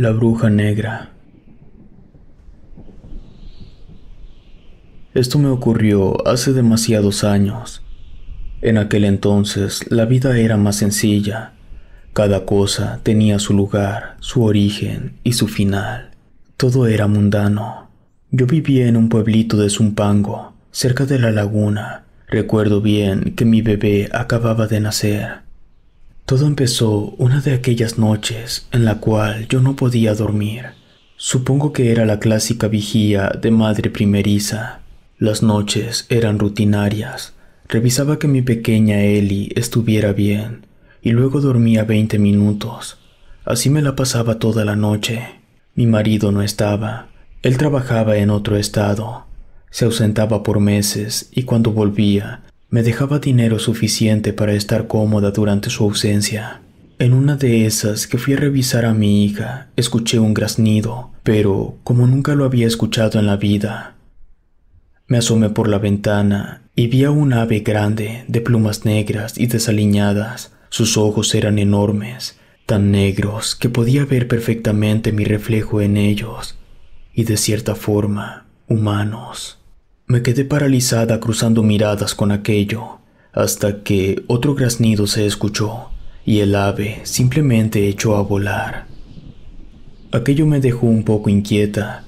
La bruja negra. Esto me ocurrió hace demasiados años. En aquel entonces la vida era más sencilla. Cada cosa tenía su lugar, su origen y su final. Todo era mundano. Yo vivía en un pueblito de Zumpango, cerca de la laguna. Recuerdo bien que mi bebé acababa de nacer. Todo empezó una de aquellas noches en la cual yo no podía dormir. Supongo que era la clásica vigía de madre primeriza. Las noches eran rutinarias. Revisaba que mi pequeña Ellie estuviera bien y luego dormía 20 minutos. Así me la pasaba toda la noche. Mi marido no estaba. Él trabajaba en otro estado. Se ausentaba por meses y cuando volvía me dejaba dinero suficiente para estar cómoda durante su ausencia. En una de esas que fui a revisar a mi hija, escuché un graznido, pero como nunca lo había escuchado en la vida. Me asomé por la ventana y vi a un ave grande, de plumas negras y desaliñadas. Sus ojos eran enormes, tan negros que podía ver perfectamente mi reflejo en ellos, y de cierta forma, humanos. Me quedé paralizada cruzando miradas con aquello, hasta que otro graznido se escuchó y el ave simplemente echó a volar. Aquello me dejó un poco inquieta,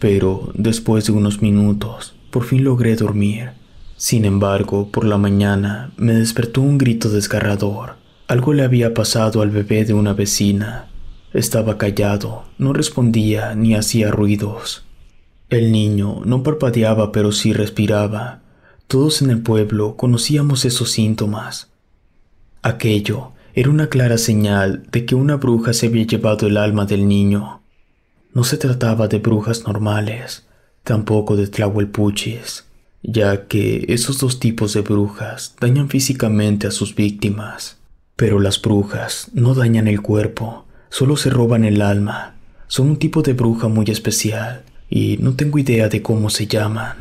pero después de unos minutos por fin logré dormir. Sin embargo, por la mañana me despertó un grito desgarrador. Algo le había pasado al bebé de una vecina. Estaba callado, no respondía ni hacía ruidos. El niño no parpadeaba, pero sí respiraba. Todos en el pueblo conocíamos esos síntomas. Aquello era una clara señal de que una bruja se había llevado el alma del niño. No se trataba de brujas normales, tampoco de tlahuelpuchis, ya que esos dos tipos de brujas dañan físicamente a sus víctimas. Pero las brujas no dañan el cuerpo, solo se roban el alma. Son un tipo de bruja muy especial y no tengo idea de cómo se llaman.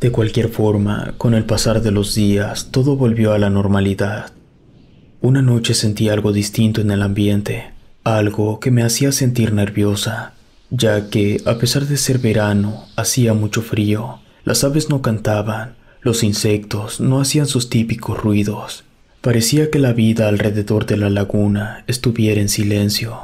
De cualquier forma, con el pasar de los días, todo volvió a la normalidad. Una noche sentí algo distinto en el ambiente, algo que me hacía sentir nerviosa, ya que, a pesar de ser verano, hacía mucho frío, las aves no cantaban, los insectos no hacían sus típicos ruidos. Parecía que la vida alrededor de la laguna estuviera en silencio.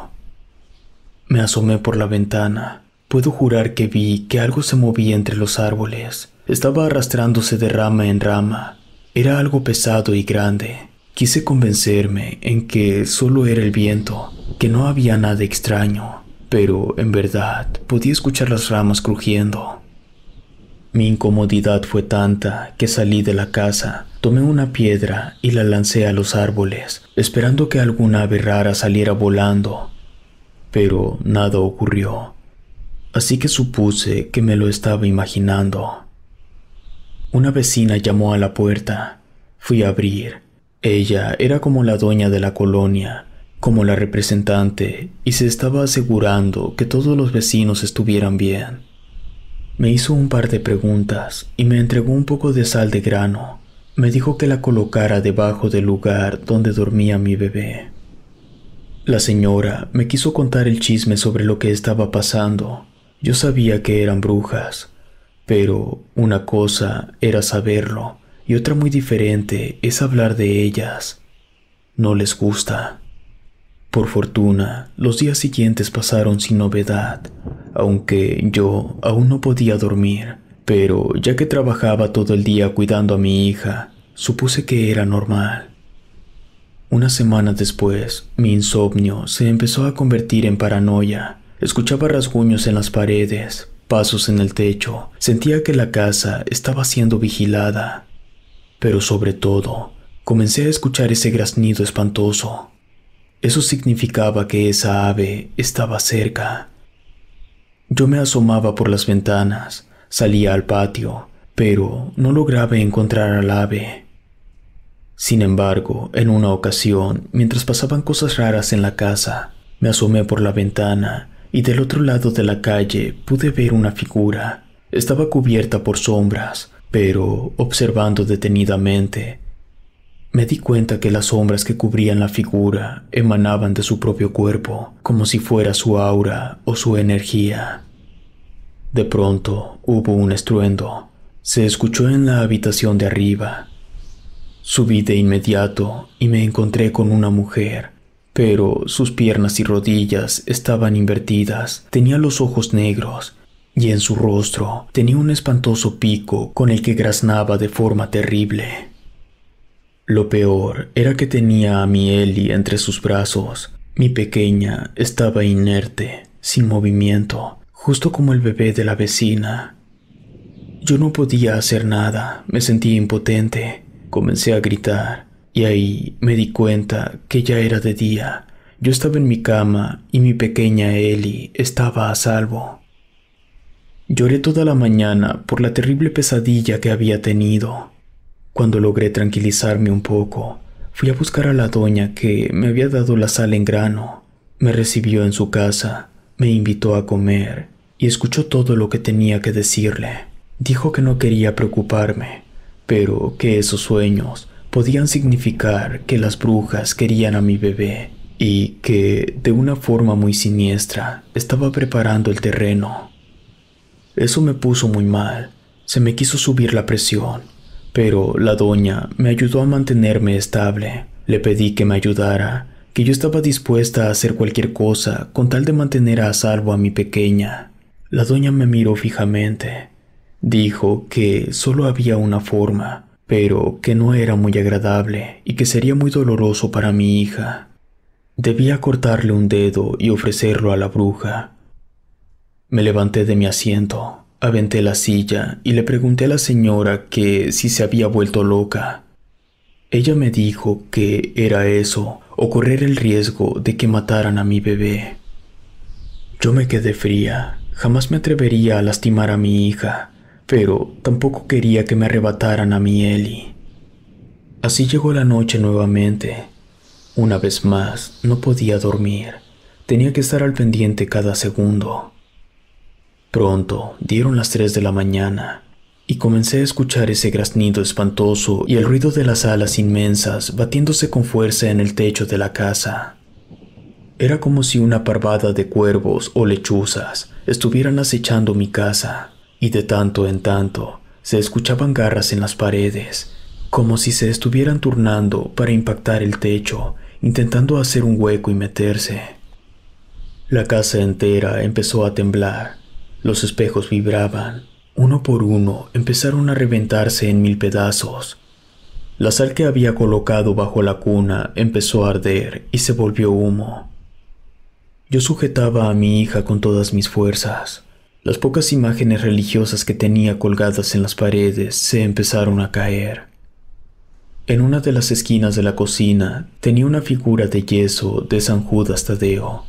Me asomé por la ventana Puedo jurar que vi que algo se movía entre los árboles. Estaba arrastrándose de rama en rama. Era algo pesado y grande. Quise convencerme en que solo era el viento, que no había nada extraño, pero en verdad podía escuchar las ramas crujiendo. Mi incomodidad fue tanta que salí de la casa, tomé una piedra y la lancé a los árboles, esperando que alguna ave rara saliera volando, pero nada ocurrió así que supuse que me lo estaba imaginando. Una vecina llamó a la puerta. Fui a abrir. Ella era como la dueña de la colonia, como la representante, y se estaba asegurando que todos los vecinos estuvieran bien. Me hizo un par de preguntas y me entregó un poco de sal de grano. Me dijo que la colocara debajo del lugar donde dormía mi bebé. La señora me quiso contar el chisme sobre lo que estaba pasando, yo sabía que eran brujas, pero una cosa era saberlo y otra muy diferente es hablar de ellas. No les gusta. Por fortuna, los días siguientes pasaron sin novedad, aunque yo aún no podía dormir, pero ya que trabajaba todo el día cuidando a mi hija, supuse que era normal. Una semana después, mi insomnio se empezó a convertir en paranoia Escuchaba rasguños en las paredes, pasos en el techo, sentía que la casa estaba siendo vigilada. Pero sobre todo, comencé a escuchar ese graznido espantoso. Eso significaba que esa ave estaba cerca. Yo me asomaba por las ventanas, salía al patio, pero no lograba encontrar al ave. Sin embargo, en una ocasión, mientras pasaban cosas raras en la casa, me asomé por la ventana y del otro lado de la calle pude ver una figura. Estaba cubierta por sombras, pero observando detenidamente, me di cuenta que las sombras que cubrían la figura emanaban de su propio cuerpo, como si fuera su aura o su energía. De pronto hubo un estruendo. Se escuchó en la habitación de arriba. Subí de inmediato y me encontré con una mujer pero sus piernas y rodillas estaban invertidas, tenía los ojos negros, y en su rostro tenía un espantoso pico con el que graznaba de forma terrible. Lo peor era que tenía a mi Ellie entre sus brazos. Mi pequeña estaba inerte, sin movimiento, justo como el bebé de la vecina. Yo no podía hacer nada, me sentí impotente. Comencé a gritar, y ahí me di cuenta que ya era de día. Yo estaba en mi cama y mi pequeña Ellie estaba a salvo. Lloré toda la mañana por la terrible pesadilla que había tenido. Cuando logré tranquilizarme un poco, fui a buscar a la doña que me había dado la sal en grano. Me recibió en su casa, me invitó a comer y escuchó todo lo que tenía que decirle. Dijo que no quería preocuparme, pero que esos sueños podían significar que las brujas querían a mi bebé y que, de una forma muy siniestra, estaba preparando el terreno. Eso me puso muy mal, se me quiso subir la presión, pero la doña me ayudó a mantenerme estable. Le pedí que me ayudara, que yo estaba dispuesta a hacer cualquier cosa con tal de mantener a salvo a mi pequeña. La doña me miró fijamente. Dijo que solo había una forma, pero que no era muy agradable y que sería muy doloroso para mi hija. Debía cortarle un dedo y ofrecerlo a la bruja. Me levanté de mi asiento, aventé la silla y le pregunté a la señora que si se había vuelto loca. Ella me dijo que era eso o correr el riesgo de que mataran a mi bebé. Yo me quedé fría, jamás me atrevería a lastimar a mi hija, pero tampoco quería que me arrebataran a mi Eli. Así llegó la noche nuevamente. Una vez más, no podía dormir. Tenía que estar al pendiente cada segundo. Pronto dieron las tres de la mañana y comencé a escuchar ese graznido espantoso y el ruido de las alas inmensas batiéndose con fuerza en el techo de la casa. Era como si una parvada de cuervos o lechuzas estuvieran acechando mi casa y de tanto en tanto se escuchaban garras en las paredes, como si se estuvieran turnando para impactar el techo, intentando hacer un hueco y meterse. La casa entera empezó a temblar, los espejos vibraban, uno por uno empezaron a reventarse en mil pedazos. La sal que había colocado bajo la cuna empezó a arder y se volvió humo. Yo sujetaba a mi hija con todas mis fuerzas. Las pocas imágenes religiosas que tenía colgadas en las paredes se empezaron a caer. En una de las esquinas de la cocina tenía una figura de yeso de San Judas Tadeo.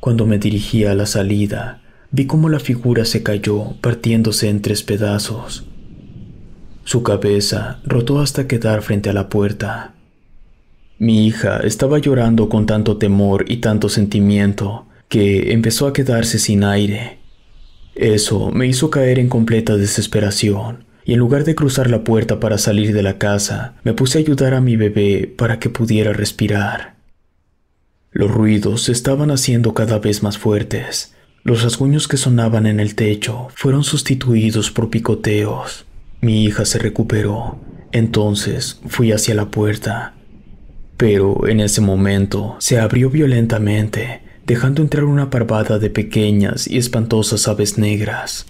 Cuando me dirigía a la salida, vi cómo la figura se cayó partiéndose en tres pedazos. Su cabeza rotó hasta quedar frente a la puerta. Mi hija estaba llorando con tanto temor y tanto sentimiento que empezó a quedarse sin aire. Eso me hizo caer en completa desesperación, y en lugar de cruzar la puerta para salir de la casa, me puse a ayudar a mi bebé para que pudiera respirar. Los ruidos se estaban haciendo cada vez más fuertes. Los rasguños que sonaban en el techo fueron sustituidos por picoteos. Mi hija se recuperó. Entonces fui hacia la puerta. Pero en ese momento se abrió violentamente dejando entrar una parvada de pequeñas y espantosas aves negras.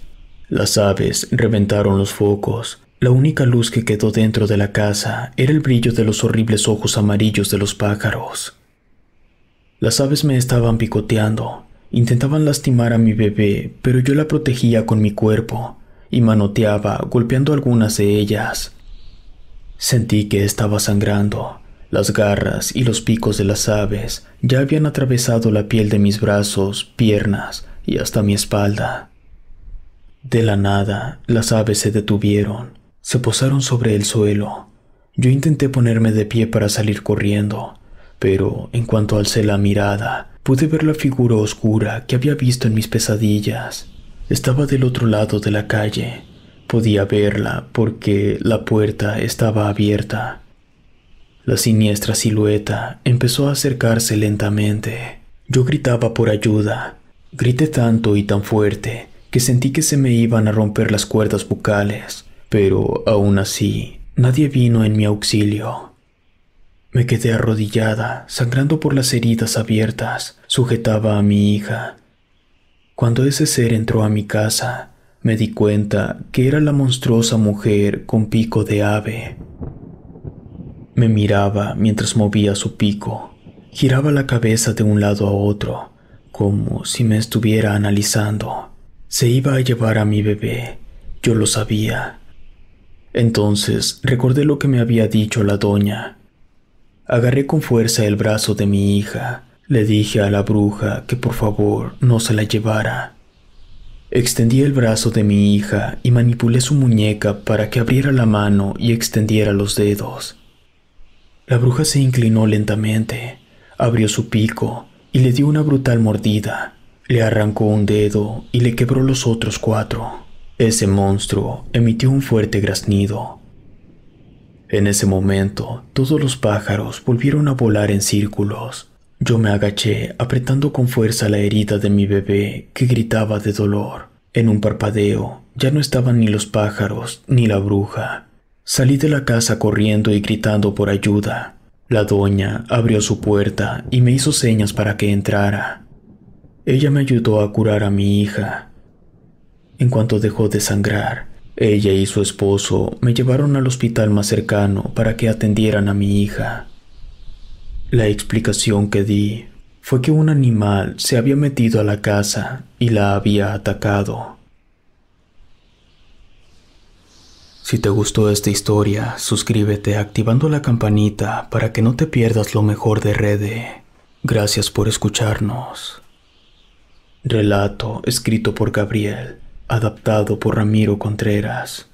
Las aves reventaron los focos. La única luz que quedó dentro de la casa era el brillo de los horribles ojos amarillos de los pájaros. Las aves me estaban picoteando, intentaban lastimar a mi bebé, pero yo la protegía con mi cuerpo y manoteaba golpeando algunas de ellas. Sentí que estaba sangrando las garras y los picos de las aves ya habían atravesado la piel de mis brazos, piernas y hasta mi espalda. De la nada, las aves se detuvieron, se posaron sobre el suelo. Yo intenté ponerme de pie para salir corriendo, pero en cuanto alcé la mirada, pude ver la figura oscura que había visto en mis pesadillas. Estaba del otro lado de la calle. Podía verla porque la puerta estaba abierta. La siniestra silueta empezó a acercarse lentamente. Yo gritaba por ayuda. Grité tanto y tan fuerte que sentí que se me iban a romper las cuerdas bucales, pero aún así nadie vino en mi auxilio. Me quedé arrodillada, sangrando por las heridas abiertas, sujetaba a mi hija. Cuando ese ser entró a mi casa, me di cuenta que era la monstruosa mujer con pico de ave. Me miraba mientras movía su pico. Giraba la cabeza de un lado a otro, como si me estuviera analizando. Se iba a llevar a mi bebé, yo lo sabía. Entonces recordé lo que me había dicho la doña. Agarré con fuerza el brazo de mi hija. Le dije a la bruja que por favor no se la llevara. Extendí el brazo de mi hija y manipulé su muñeca para que abriera la mano y extendiera los dedos. La bruja se inclinó lentamente, abrió su pico y le dio una brutal mordida. Le arrancó un dedo y le quebró los otros cuatro. Ese monstruo emitió un fuerte graznido. En ese momento, todos los pájaros volvieron a volar en círculos. Yo me agaché apretando con fuerza la herida de mi bebé que gritaba de dolor. En un parpadeo ya no estaban ni los pájaros ni la bruja. Salí de la casa corriendo y gritando por ayuda. La doña abrió su puerta y me hizo señas para que entrara. Ella me ayudó a curar a mi hija. En cuanto dejó de sangrar, ella y su esposo me llevaron al hospital más cercano para que atendieran a mi hija. La explicación que di fue que un animal se había metido a la casa y la había atacado. Si te gustó esta historia, suscríbete activando la campanita para que no te pierdas lo mejor de Rede. Gracias por escucharnos. Relato escrito por Gabriel, adaptado por Ramiro Contreras.